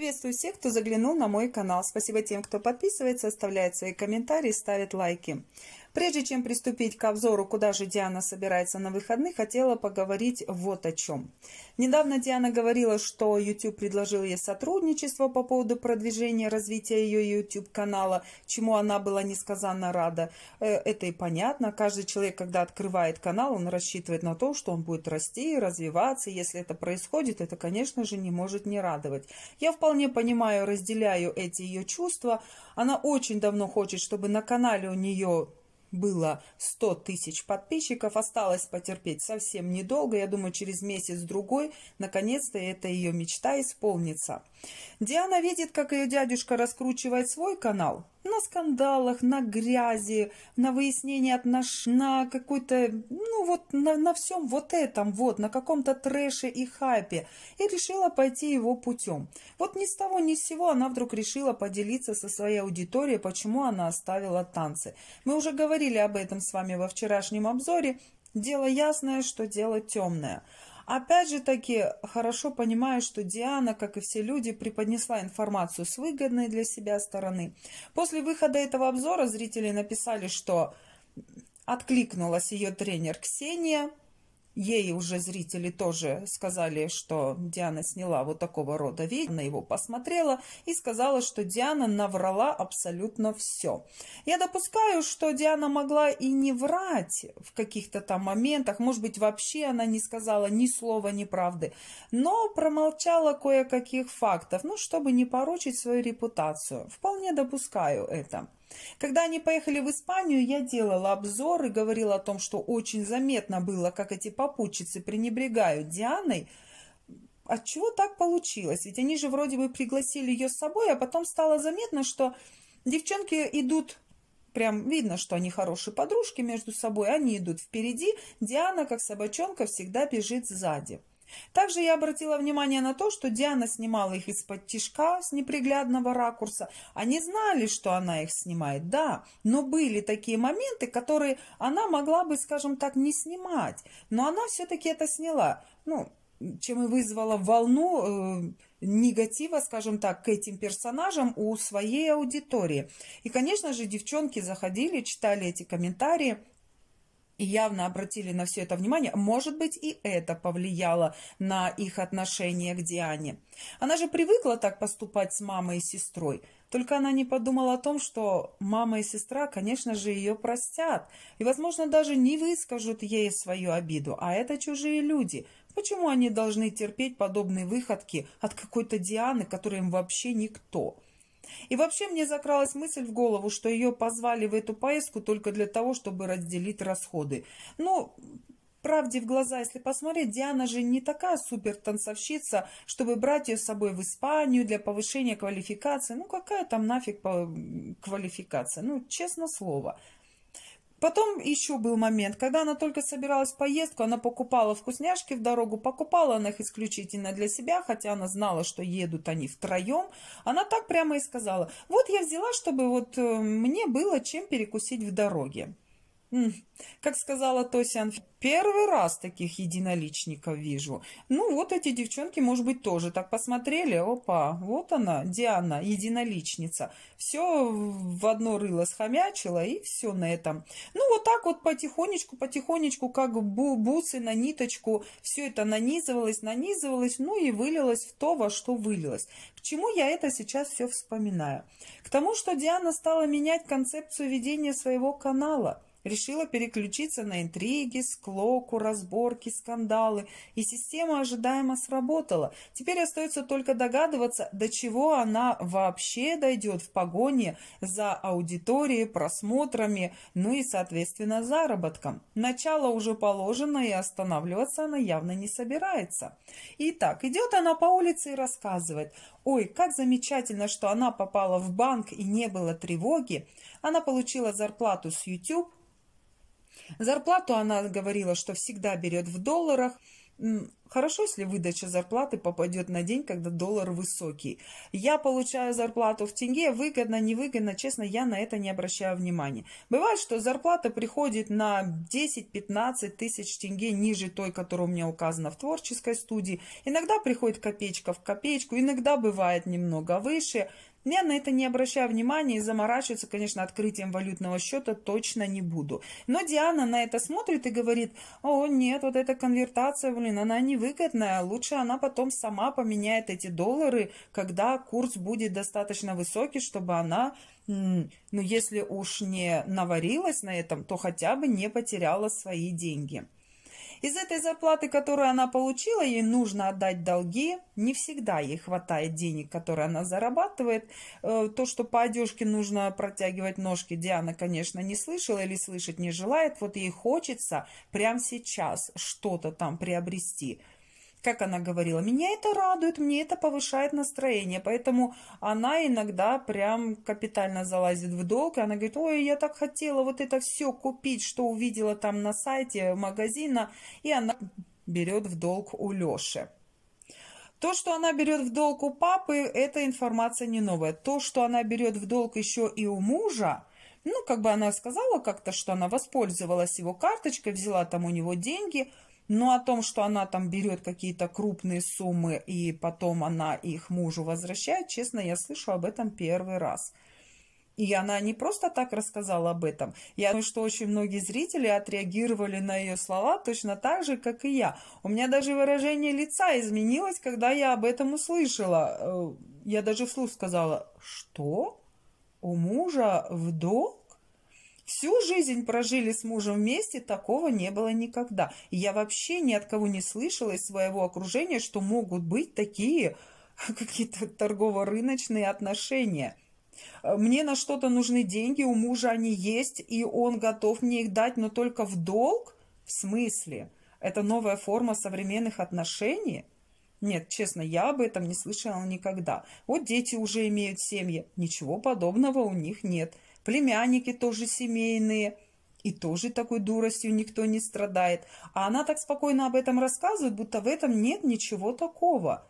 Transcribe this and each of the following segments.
Приветствую всех, кто заглянул на мой канал. Спасибо тем, кто подписывается, оставляет свои комментарии, ставит лайки. Прежде чем приступить к обзору, куда же Диана собирается на выходные, хотела поговорить вот о чем. Недавно Диана говорила, что YouTube предложил ей сотрудничество по поводу продвижения развития ее YouTube-канала, чему она была несказанно рада. Э, это и понятно. Каждый человек, когда открывает канал, он рассчитывает на то, что он будет расти, и развиваться. Если это происходит, это, конечно же, не может не радовать. Я вполне понимаю, разделяю эти ее чувства. Она очень давно хочет, чтобы на канале у нее было 100 тысяч подписчиков, осталось потерпеть совсем недолго, я думаю, через месяц-другой, наконец-то эта ее мечта исполнится. Диана видит, как ее дядюшка раскручивает свой канал на скандалах, на грязи, на выяснении отнош... на какой-то, ну вот, на, на всем вот этом вот, на каком-то трэше и хайпе, и решила пойти его путем. Вот ни с того ни с сего она вдруг решила поделиться со своей аудиторией, почему она оставила танцы. Мы уже говорили об этом с вами во вчерашнем обзоре. Дело ясное, что дело темное. Опять же таки, хорошо понимаю, что Диана, как и все люди, преподнесла информацию с выгодной для себя стороны. После выхода этого обзора зрители написали, что откликнулась ее тренер Ксения, Ей уже зрители тоже сказали, что Диана сняла вот такого рода вид. на его посмотрела и сказала, что Диана наврала абсолютно все. Я допускаю, что Диана могла и не врать в каких-то там моментах. Может быть, вообще она не сказала ни слова неправды. Но промолчала кое-каких фактов, ну, чтобы не порочить свою репутацию. Вполне допускаю это. Когда они поехали в Испанию, я делала обзор и говорила о том, что очень заметно было, как эти попутчицы пренебрегают Дианой. Отчего так получилось? Ведь они же вроде бы пригласили ее с собой, а потом стало заметно, что девчонки идут прям видно, что они хорошие подружки между собой, они идут впереди, Диана, как собачонка, всегда бежит сзади. Также я обратила внимание на то, что Диана снимала их из-под тишка с неприглядного ракурса. Они знали, что она их снимает, да, но были такие моменты, которые она могла бы, скажем так, не снимать. Но она все-таки это сняла, ну, чем и вызвала волну э, негатива, скажем так, к этим персонажам у своей аудитории. И, конечно же, девчонки заходили, читали эти комментарии, явно обратили на все это внимание. Может быть, и это повлияло на их отношение к Диане. Она же привыкла так поступать с мамой и сестрой. Только она не подумала о том, что мама и сестра, конечно же, ее простят и, возможно, даже не выскажут ей свою обиду. А это чужие люди. Почему они должны терпеть подобные выходки от какой-то Дианы, которая им вообще никто?» И вообще мне закралась мысль в голову, что ее позвали в эту поездку только для того, чтобы разделить расходы. Ну, правде в глаза, если посмотреть, Диана же не такая супер танцовщица, чтобы брать ее с собой в Испанию для повышения квалификации. Ну, какая там нафиг квалификация? Ну, честно слово. Потом еще был момент, когда она только собиралась в поездку, она покупала вкусняшки в дорогу, покупала она их исключительно для себя, хотя она знала, что едут они втроем. Она так прямо и сказала, вот я взяла, чтобы вот э, мне было чем перекусить в дороге. Как сказала Тосян, первый раз таких единоличников вижу. Ну, вот эти девчонки, может быть, тоже так посмотрели. Опа, вот она, Диана, единоличница. Все в одно рыло схомячило и все на этом. Ну, вот так вот потихонечку, потихонечку, как бу бусы на ниточку, все это нанизывалось, нанизывалось, ну и вылилось в то, во что вылилось. К чему я это сейчас все вспоминаю? К тому, что Диана стала менять концепцию ведения своего канала – Решила переключиться на интриги, склоку, разборки, скандалы. И система ожидаемо сработала. Теперь остается только догадываться, до чего она вообще дойдет в погоне за аудиторией, просмотрами, ну и, соответственно, заработком. Начало уже положено, и останавливаться она явно не собирается. Итак, идет она по улице и рассказывает. Ой, как замечательно, что она попала в банк и не было тревоги. Она получила зарплату с YouTube, Зарплату она говорила, что всегда берет в долларах, Хорошо, если выдача зарплаты попадет на день, когда доллар высокий. Я получаю зарплату в тенге, выгодно, невыгодно, честно, я на это не обращаю внимания. Бывает, что зарплата приходит на 10-15 тысяч тенге ниже той, которая у меня указана в творческой студии. Иногда приходит копеечка в копеечку, иногда бывает немного выше. Я на это не обращаю внимания и заморачиваться, конечно, открытием валютного счета точно не буду. Но Диана на это смотрит и говорит, о, нет, вот эта конвертация, блин, она не невыгодная. Лучше она потом сама поменяет эти доллары, когда курс будет достаточно высокий, чтобы она, ну, если уж не наварилась на этом, то хотя бы не потеряла свои деньги. Из этой зарплаты, которую она получила, ей нужно отдать долги. Не всегда ей хватает денег, которые она зарабатывает. Э, то, что по одежке нужно протягивать ножки, Диана, конечно, не слышала или слышать не желает. Вот ей хочется прямо сейчас что-то там приобрести – как она говорила, меня это радует, мне это повышает настроение. Поэтому она иногда прям капитально залазит в долг. И она говорит, ой, я так хотела вот это все купить, что увидела там на сайте магазина. И она берет в долг у Леши. То, что она берет в долг у папы, эта информация не новая. То, что она берет в долг еще и у мужа, ну, как бы она сказала как-то, что она воспользовалась его карточкой, взяла там у него деньги – но ну, о том, что она там берет какие-то крупные суммы и потом она их мужу возвращает, честно, я слышу об этом первый раз. И она не просто так рассказала об этом. Я думаю, что очень многие зрители отреагировали на ее слова точно так же, как и я. У меня даже выражение лица изменилось, когда я об этом услышала. Э, я даже вслух сказала, что? У мужа вдох? Всю жизнь прожили с мужем вместе, такого не было никогда. я вообще ни от кого не слышала из своего окружения, что могут быть такие какие-то торгово-рыночные отношения. Э, мне на что-то нужны деньги, у мужа они есть, и он готов мне их дать, но только в долг? В смысле? Это новая форма современных отношений? Нет, честно, я об этом не слышала никогда. Вот дети уже имеют семьи. Ничего подобного у них нет племянники тоже семейные. И тоже такой дуростью никто не страдает. А она так спокойно об этом рассказывает, будто в этом нет ничего такого.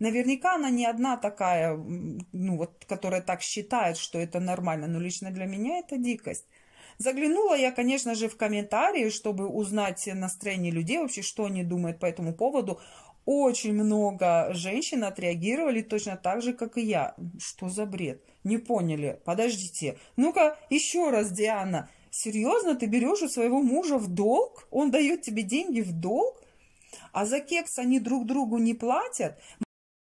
Наверняка она не одна такая, ну вот, которая так считает, что это нормально, но лично для меня это дикость. Заглянула я, конечно же, в комментарии, чтобы узнать настроение людей, вообще, что они думают по этому поводу. Очень много женщин отреагировали точно так же, как и я. Что за бред? Не поняли. Подождите. Ну-ка, еще раз, Диана. Серьезно, ты берешь у своего мужа в долг? Он дает тебе деньги в долг? А за кекс они друг другу не платят?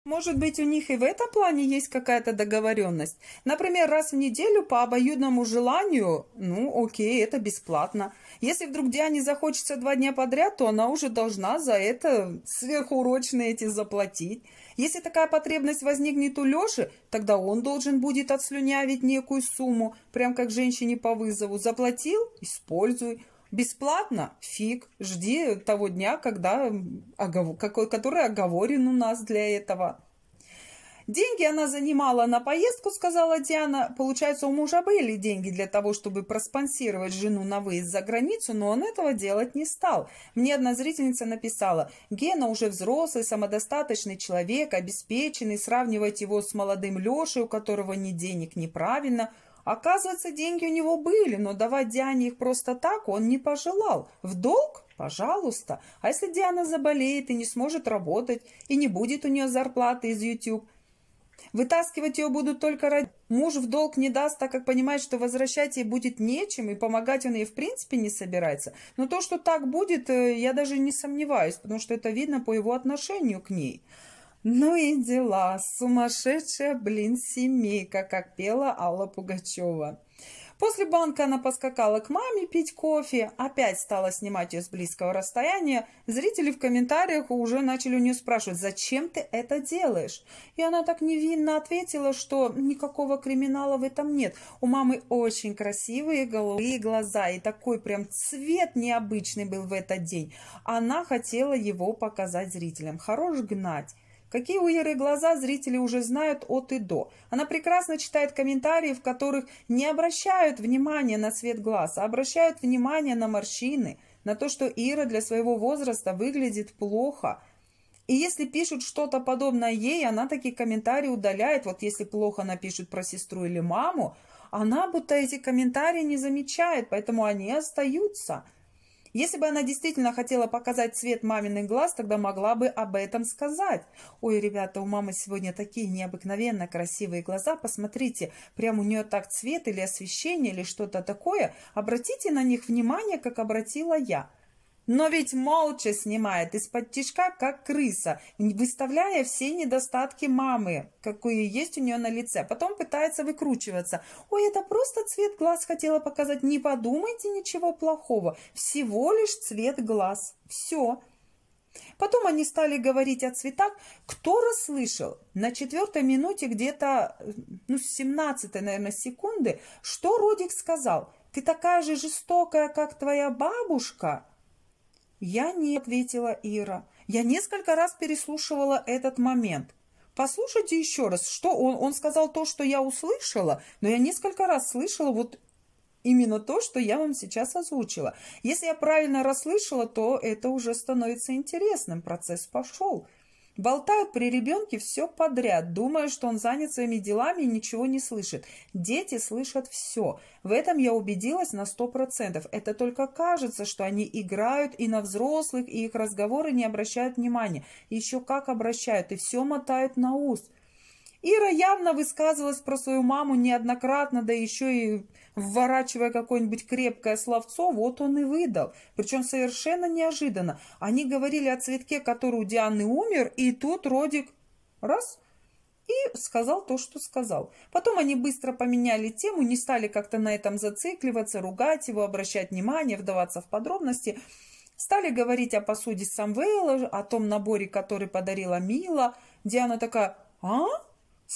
Может быть, у них и в этом плане есть какая-то договоренность. Например, раз в неделю по обоюдному желанию, ну, окей, это бесплатно. Если вдруг Диане захочется два дня подряд, то она уже должна за это сверхурочные эти заплатить. Если такая потребность возникнет у Леши, тогда он должен будет отслюнявить некую сумму, прям как женщине по вызову. Заплатил – используй. Бесплатно? Фиг. Жди того дня, когда, какой который оговорен у нас для этого. Деньги она занимала на поездку, сказала Диана. Получается, у мужа были деньги для того, чтобы проспонсировать жену на выезд за границу, но он этого делать не стал. Мне одна зрительница написала, Гена уже взрослый, самодостаточный человек, обеспеченный, сравнивать его с молодым Лешей, у которого ни денег, неправильно – Оказывается, деньги у него были, но давать Диане их просто так он не пожелал. В долг? Пожалуйста. А если Диана заболеет и не сможет работать, и не будет у нее зарплаты из YouTube? Вытаскивать ее будут только ради... Муж в долг не даст, так как понимает, что возвращать ей будет нечем, и помогать он ей в принципе не собирается. Но то, что так будет, э, я даже не сомневаюсь, потому что это видно по его отношению к ней. Ну и дела, сумасшедшая, блин, семейка, как пела Алла Пугачева. После банка она поскакала к маме пить кофе, опять стала снимать ее с близкого расстояния. Зрители в комментариях уже начали у нее спрашивать, зачем ты это делаешь? И она так невинно ответила, что никакого криминала в этом нет. У мамы очень красивые голубые глаза, и такой прям цвет необычный был в этот день. Она хотела его показать зрителям. Хорош гнать. Какие у Иры глаза, зрители уже знают от и до. Она прекрасно читает комментарии, в которых не обращают внимания на цвет глаз, а обращают внимание на морщины, на то, что Ира для своего возраста выглядит плохо. И если пишут что-то подобное ей, она такие комментарии удаляет. Вот если плохо напишут про сестру или маму, она будто эти комментарии не замечает, поэтому они остаются – если бы она действительно хотела показать цвет маминых глаз, тогда могла бы об этом сказать. Ой, ребята, у мамы сегодня такие необыкновенно красивые глаза. Посмотрите, прям у нее так цвет или освещение, или что-то такое. Обратите на них внимание, как обратила я но ведь молча снимает из-под тишка, как крыса, выставляя все недостатки мамы, какие есть у нее на лице. Потом пытается выкручиваться. Ой, это просто цвет глаз хотела показать. Не подумайте ничего плохого. Всего лишь цвет глаз. Все. Потом они стали говорить о цветах. Кто расслышал на четвертой минуте где-то, ну, с 17 наверное, секунды, что Родик сказал? «Ты такая же жестокая, как твоя бабушка?» «Я не», — ответила Ира. «Я несколько раз переслушивала этот момент. Послушайте еще раз, что он, он сказал то, что я услышала, но я несколько раз слышала вот именно то, что я вам сейчас озвучила. Если я правильно расслышала, то это уже становится интересным, процесс пошел». Болтают при ребенке все подряд, думая, что он занят своими делами и ничего не слышит. Дети слышат все. В этом я убедилась на сто процентов. Это только кажется, что они играют и на взрослых, и их разговоры не обращают внимания. Еще как обращают, и все мотают на уст. Ира явно высказывалась про свою маму неоднократно, да еще и вворачивая какое-нибудь крепкое словцо, вот он и выдал. Причем совершенно неожиданно. Они говорили о цветке, который у Дианы умер, и тут Родик раз и сказал то, что сказал. Потом они быстро поменяли тему, не стали как-то на этом зацикливаться, ругать его, обращать внимание, вдаваться в подробности. Стали говорить о посуде Самвела, о том наборе, который подарила Мила. Диана такая «А?»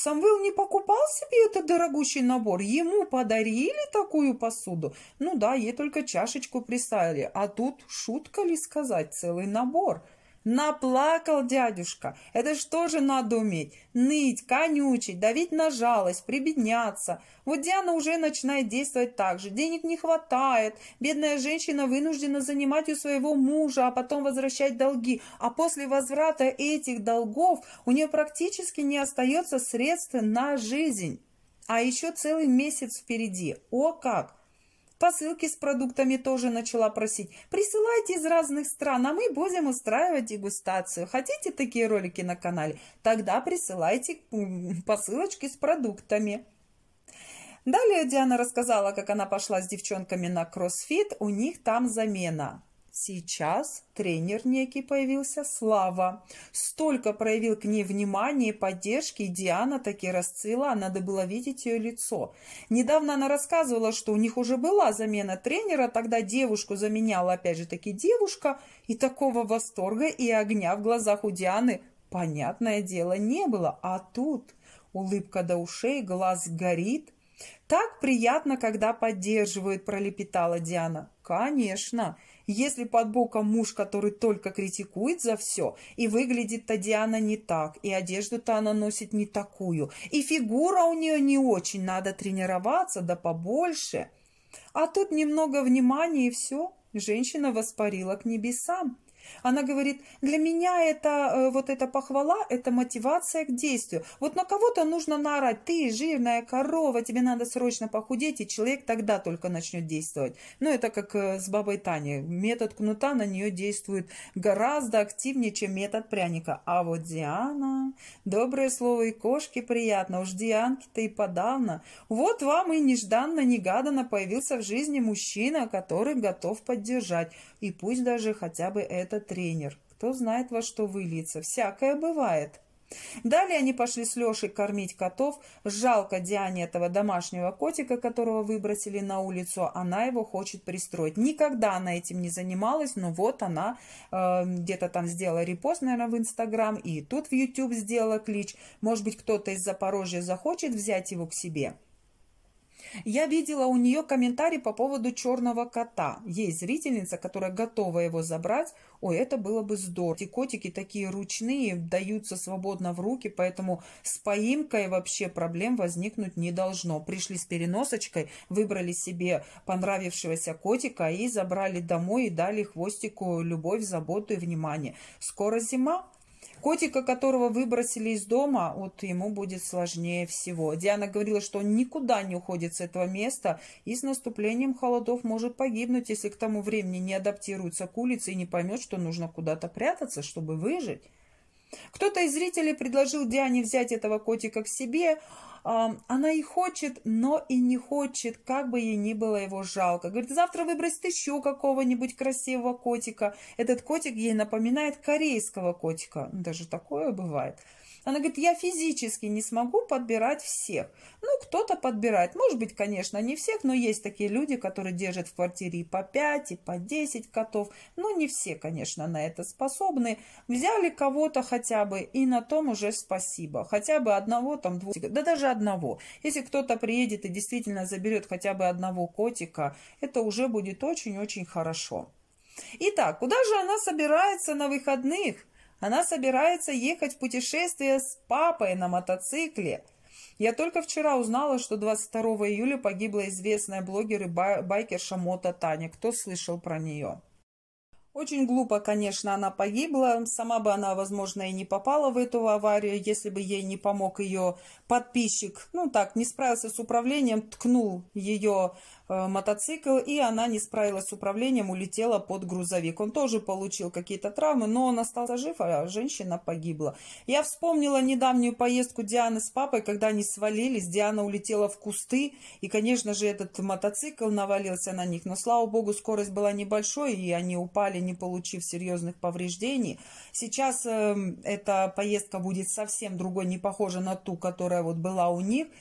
Самвел не покупал себе этот дорогущий набор. Ему подарили такую посуду. Ну да, ей только чашечку приставили. А тут шутка ли сказать целый набор – Наплакал дядюшка. Это что же надо уметь? Ныть, конючить, давить на жалость, прибедняться. Вот Диана уже начинает действовать так же. Денег не хватает. Бедная женщина вынуждена занимать у своего мужа, а потом возвращать долги. А после возврата этих долгов у нее практически не остается средств на жизнь. А еще целый месяц впереди. О как! Посылки с продуктами тоже начала просить. Присылайте из разных стран, а мы будем устраивать дегустацию. Хотите такие ролики на канале? Тогда присылайте посылочки с продуктами. Далее Диана рассказала, как она пошла с девчонками на кроссфит. У них там замена. Сейчас тренер некий появился Слава. Столько проявил к ней внимания и поддержки, и Диана таки расцвела, надо было видеть ее лицо. Недавно она рассказывала, что у них уже была замена тренера, тогда девушку заменяла опять же таки девушка, и такого восторга и огня в глазах у Дианы, понятное дело, не было. А тут улыбка до ушей, глаз горит, «Так приятно, когда поддерживают», – пролепетала Диана. «Конечно. Если под боком муж, который только критикует за все, и выглядит-то Диана не так, и одежду-то она носит не такую, и фигура у нее не очень, надо тренироваться, да побольше. А тут немного внимания и все, женщина воспарила к небесам. Она говорит, для меня это э, вот эта похвала, это мотивация к действию. Вот на кого-то нужно наорать, ты жирная корова, тебе надо срочно похудеть, и человек тогда только начнет действовать. Ну, это как э, с бабой Таней. Метод кнута на нее действует гораздо активнее, чем метод пряника. А вот Диана, доброе слово и кошки приятно, уж Дианке-то и подавно. Вот вам и нежданно-негаданно появился в жизни мужчина, который готов поддержать. И пусть даже хотя бы это это тренер. Кто знает, во что выльется. Всякое бывает. Далее они пошли с Лешей кормить котов. Жалко Диане этого домашнего котика, которого выбросили на улицу. Она его хочет пристроить. Никогда она этим не занималась, но вот она э, где-то там сделала репост, наверное, в Инстаграм. И тут в YouTube сделала клич. Может быть, кто-то из Запорожья захочет взять его к себе. Я видела у нее комментарий по поводу черного кота. Есть зрительница, которая готова его забрать. Ой, это было бы здорово. Эти котики такие ручные, даются свободно в руки, поэтому с поимкой вообще проблем возникнуть не должно. Пришли с переносочкой, выбрали себе понравившегося котика и забрали домой и дали хвостику любовь, заботу и внимание. Скоро зима, Котика, которого выбросили из дома, вот ему будет сложнее всего. Диана говорила, что он никуда не уходит с этого места и с наступлением холодов может погибнуть, если к тому времени не адаптируется к улице и не поймет, что нужно куда-то прятаться, чтобы выжить. Кто-то из зрителей предложил Диане взять этого котика к себе. Она и хочет, но и не хочет, как бы ей ни было его жалко. Говорит, завтра выбросит еще какого-нибудь красивого котика. Этот котик ей напоминает корейского котика. Даже такое бывает. Она говорит, я физически не смогу подбирать всех. Ну, кто-то подбирает. Может быть, конечно, не всех, но есть такие люди, которые держат в квартире и по 5, и по 10 котов. ну не все, конечно, на это способны. Взяли кого-то хотя бы, и на том уже спасибо. Хотя бы одного, там, двух, да даже одного. Если кто-то приедет и действительно заберет хотя бы одного котика, это уже будет очень-очень хорошо. Итак, куда же она собирается на выходных? Она собирается ехать в путешествие с папой на мотоцикле. Я только вчера узнала, что 22 июля погибла известная блогер и байкерша Мота Таня. Кто слышал про нее? Очень глупо, конечно, она погибла. Сама бы она, возможно, и не попала в эту аварию, если бы ей не помог ее подписчик. Ну так, не справился с управлением, ткнул ее Э, мотоцикл, и она не справилась с управлением, улетела под грузовик. Он тоже получил какие-то травмы, но он остался жив, а женщина погибла. Я вспомнила недавнюю поездку Дианы с папой, когда они свалились. Диана улетела в кусты, и, конечно же, этот мотоцикл навалился на них. Но, слава богу, скорость была небольшой, и они упали, не получив серьезных повреждений. Сейчас э, эта поездка будет совсем другой, не похожа на ту, которая вот была у них –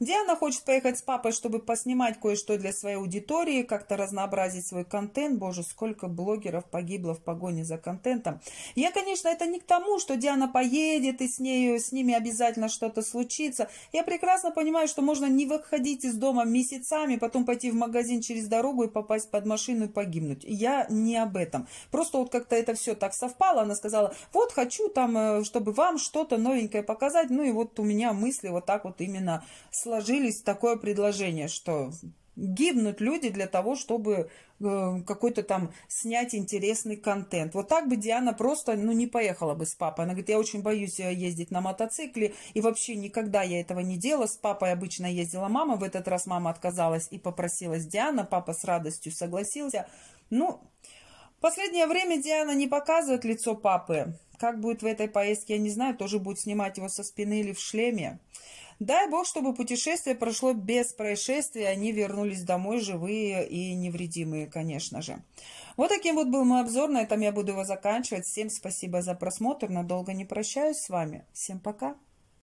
где она хочет поехать с папой, чтобы поснимать кое-что для своей аудитории, как-то разнообразить свой контент. Боже, сколько блогеров погибло в погоне за контентом. Я, конечно, это не к тому, что Диана поедет и с, ней, с ними обязательно что-то случится. Я прекрасно понимаю, что можно не выходить из дома месяцами, потом пойти в магазин через дорогу и попасть под машину и погибнуть. Я не об этом. Просто вот как-то это все так совпало. Она сказала, вот хочу там, э, чтобы вам что-то новенькое показать. Ну и вот у меня мысли вот так вот именно сложились сложились такое предложение, что гибнут люди для того, чтобы э, какой-то там снять интересный контент. Вот так бы Диана просто, ну, не поехала бы с папой. Она говорит, я очень боюсь э, ездить на мотоцикле, и вообще никогда я этого не делала. С папой обычно ездила мама, в этот раз мама отказалась и попросилась Диана, папа с радостью согласился. Ну, в последнее время Диана не показывает лицо папы. Как будет в этой поездке, я не знаю, тоже будет снимать его со спины или в шлеме. Дай Бог, чтобы путешествие прошло без происшествий, они а вернулись домой живые и невредимые, конечно же. Вот таким вот был мой обзор, на этом я буду его заканчивать. Всем спасибо за просмотр, надолго не прощаюсь с вами. Всем пока!